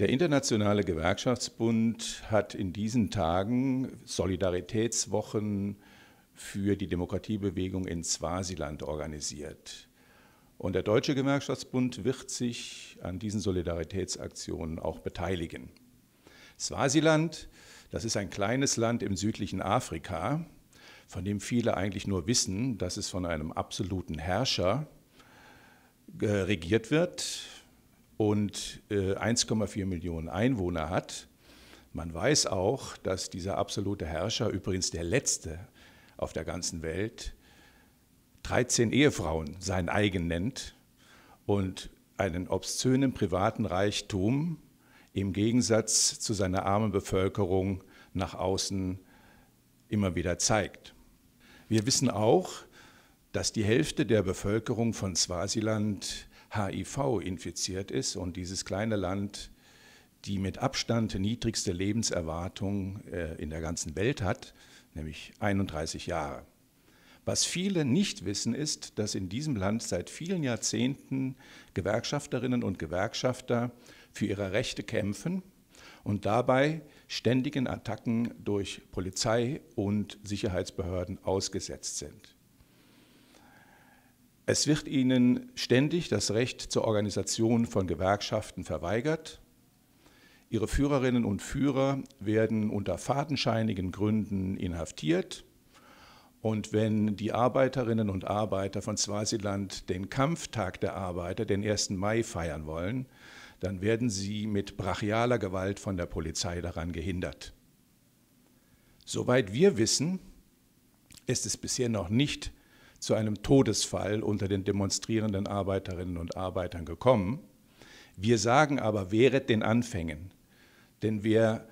Der Internationale Gewerkschaftsbund hat in diesen Tagen Solidaritätswochen für die Demokratiebewegung in Swasiland organisiert. Und der Deutsche Gewerkschaftsbund wird sich an diesen Solidaritätsaktionen auch beteiligen. Swasiland, das ist ein kleines Land im südlichen Afrika, von dem viele eigentlich nur wissen, dass es von einem absoluten Herrscher äh, regiert wird, und 1,4 äh, Millionen Einwohner hat. Man weiß auch, dass dieser absolute Herrscher, übrigens der letzte auf der ganzen Welt, 13 Ehefrauen sein eigen nennt und einen obszönen privaten Reichtum im Gegensatz zu seiner armen Bevölkerung nach außen immer wieder zeigt. Wir wissen auch, dass die Hälfte der Bevölkerung von Swasiland HIV infiziert ist und dieses kleine Land die mit Abstand niedrigste Lebenserwartung äh, in der ganzen Welt hat, nämlich 31 Jahre. Was viele nicht wissen, ist, dass in diesem Land seit vielen Jahrzehnten Gewerkschafterinnen und Gewerkschafter für ihre Rechte kämpfen und dabei ständigen Attacken durch Polizei und Sicherheitsbehörden ausgesetzt sind. Es wird ihnen ständig das Recht zur Organisation von Gewerkschaften verweigert. Ihre Führerinnen und Führer werden unter fadenscheinigen Gründen inhaftiert. Und wenn die Arbeiterinnen und Arbeiter von Swasiland den Kampftag der Arbeiter, den 1. Mai, feiern wollen, dann werden sie mit brachialer Gewalt von der Polizei daran gehindert. Soweit wir wissen, ist es bisher noch nicht zu einem Todesfall unter den demonstrierenden Arbeiterinnen und Arbeitern gekommen. Wir sagen aber, wehret den Anfängen. Denn wer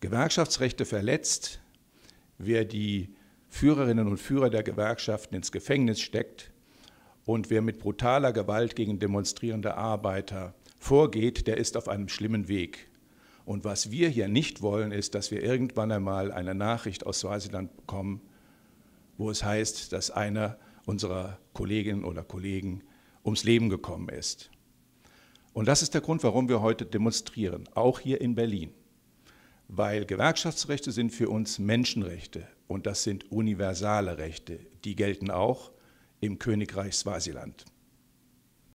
Gewerkschaftsrechte verletzt, wer die Führerinnen und Führer der Gewerkschaften ins Gefängnis steckt und wer mit brutaler Gewalt gegen demonstrierende Arbeiter vorgeht, der ist auf einem schlimmen Weg. Und was wir hier nicht wollen, ist, dass wir irgendwann einmal eine Nachricht aus Swaziland bekommen, wo es heißt, dass einer unserer Kolleginnen oder Kollegen ums Leben gekommen ist. Und das ist der Grund, warum wir heute demonstrieren, auch hier in Berlin. Weil Gewerkschaftsrechte sind für uns Menschenrechte und das sind universale Rechte. Die gelten auch im Königreich Swasiland.